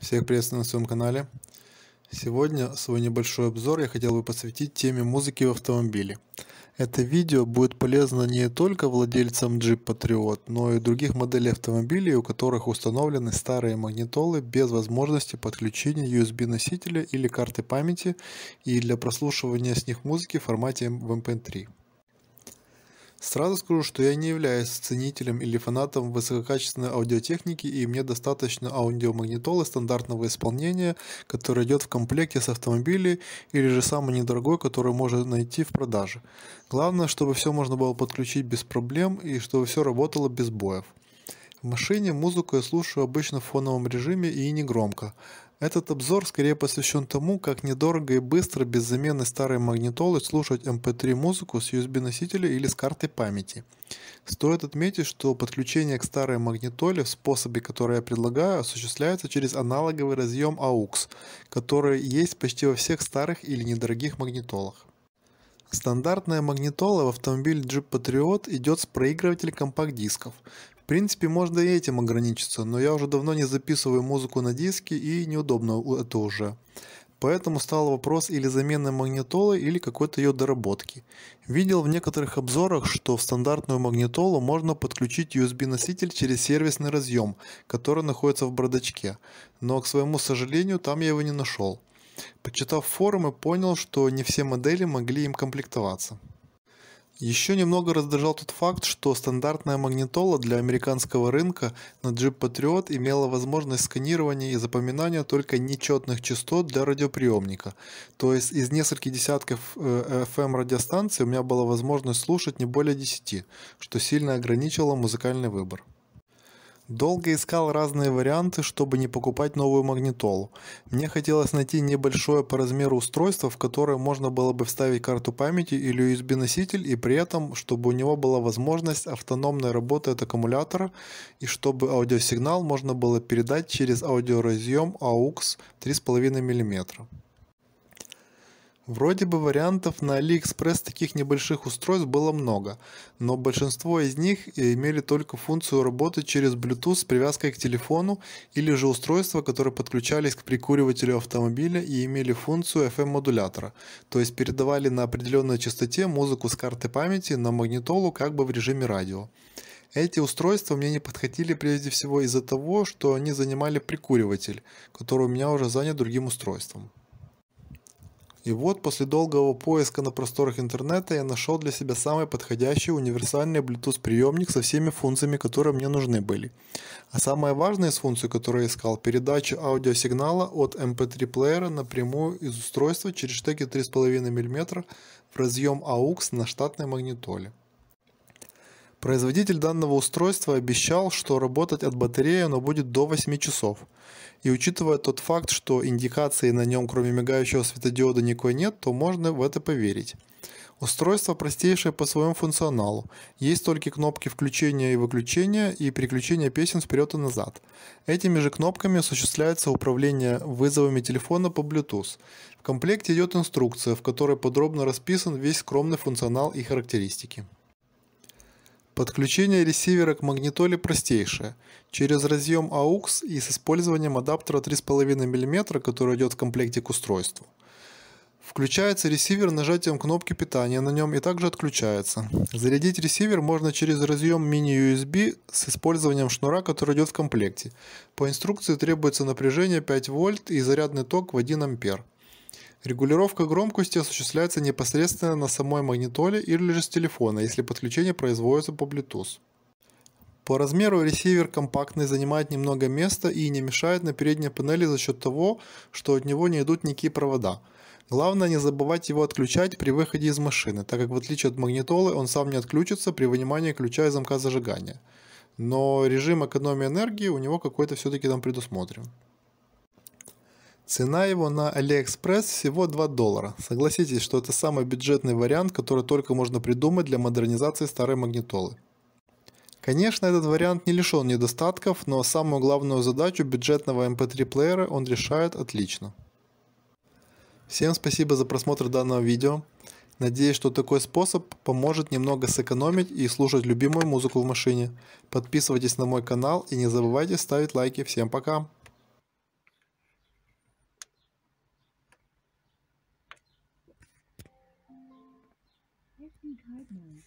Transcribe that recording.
Всех приветствую на своем канале. Сегодня свой небольшой обзор я хотел бы посвятить теме музыки в автомобиле. Это видео будет полезно не только владельцам Jeep Patriot, но и других моделей автомобилей, у которых установлены старые магнитолы без возможности подключения USB носителя или карты памяти и для прослушивания с них музыки в формате MP3. Эм Сразу скажу, что я не являюсь ценителем или фанатом высококачественной аудиотехники, и мне достаточно аудиомагнитолы стандартного исполнения, который идет в комплекте с автомобилем или же самый недорогой, который можно найти в продаже. Главное, чтобы все можно было подключить без проблем и чтобы все работало без боев. В машине музыку я слушаю обычно в фоновом режиме и негромко, этот обзор скорее посвящен тому, как недорого и быстро без замены старой магнитолы слушать MP3 эм музыку с USB носителя или с картой памяти. Стоит отметить, что подключение к старой магнитоле в способе, который я предлагаю, осуществляется через аналоговый разъем AUX, который есть почти во всех старых или недорогих магнитолах. Стандартная магнитола в автомобиль Jeep Patriot идет с проигрывателем компакт-дисков принципе, можно и этим ограничиться, но я уже давно не записываю музыку на диске и неудобно это уже. Поэтому стал вопрос или замены магнитолы, или какой-то ее доработки. Видел в некоторых обзорах, что в стандартную магнитолу можно подключить USB-носитель через сервисный разъем, который находится в бардачке. Но, к своему сожалению, там я его не нашел. Почитав форумы, понял, что не все модели могли им комплектоваться. Еще немного раздражал тот факт, что стандартная магнитола для американского рынка на Jeep Patriot имела возможность сканирования и запоминания только нечетных частот для радиоприемника. То есть из нескольких десятков FM э, эм радиостанций у меня была возможность слушать не более 10, что сильно ограничило музыкальный выбор. Долго искал разные варианты, чтобы не покупать новую магнитолу. Мне хотелось найти небольшое по размеру устройство, в которое можно было бы вставить карту памяти или USB-носитель, и при этом, чтобы у него была возможность автономной работы от аккумулятора, и чтобы аудиосигнал можно было передать через аудиоразъем AUX 3,5 мм. Вроде бы вариантов на AliExpress таких небольших устройств было много, но большинство из них имели только функцию работы через Bluetooth с привязкой к телефону или же устройства, которые подключались к прикуривателю автомобиля и имели функцию FM-модулятора, то есть передавали на определенной частоте музыку с карты памяти на магнитолу как бы в режиме радио. Эти устройства мне не подходили прежде всего из-за того, что они занимали прикуриватель, который у меня уже занят другим устройством. И вот после долгого поиска на просторах интернета я нашел для себя самый подходящий универсальный Bluetooth приемник со всеми функциями, которые мне нужны были. А самая важная из функций, которую я искал, передача аудиосигнала от MP3 эм плеера напрямую из устройства через штеки 3,5 мм в разъем AUX на штатной магнитоле. Производитель данного устройства обещал, что работать от батареи оно будет до 8 часов. И учитывая тот факт, что индикации на нем кроме мигающего светодиода никакой нет, то можно в это поверить. Устройство простейшее по своему функционалу. Есть только кнопки включения и выключения и переключения песен вперед и назад. Этими же кнопками осуществляется управление вызовами телефона по Bluetooth. В комплекте идет инструкция, в которой подробно расписан весь скромный функционал и характеристики. Подключение ресивера к магнитоле простейшее, через разъем AUX и с использованием адаптера 3,5 мм, который идет в комплекте к устройству. Включается ресивер нажатием кнопки питания на нем и также отключается. Зарядить ресивер можно через разъем мини-USB с использованием шнура, который идет в комплекте. По инструкции требуется напряжение 5 вольт и зарядный ток в 1 ампер. Регулировка громкости осуществляется непосредственно на самой магнитоле или же с телефона, если подключение производится по Bluetooth. По размеру ресивер компактный занимает немного места и не мешает на передней панели за счет того, что от него не идут никакие провода. Главное не забывать его отключать при выходе из машины, так как в отличие от магнитолы он сам не отключится при вынимании ключа из замка зажигания. Но режим экономии энергии у него какой-то все-таки там предусмотрен. Цена его на AliExpress всего 2 доллара. Согласитесь, что это самый бюджетный вариант, который только можно придумать для модернизации старой магнитолы. Конечно, этот вариант не лишен недостатков, но самую главную задачу бюджетного MP3 эм плеера он решает отлично. Всем спасибо за просмотр данного видео. Надеюсь, что такой способ поможет немного сэкономить и слушать любимую музыку в машине. Подписывайтесь на мой канал и не забывайте ставить лайки. Всем пока! Let me guide now.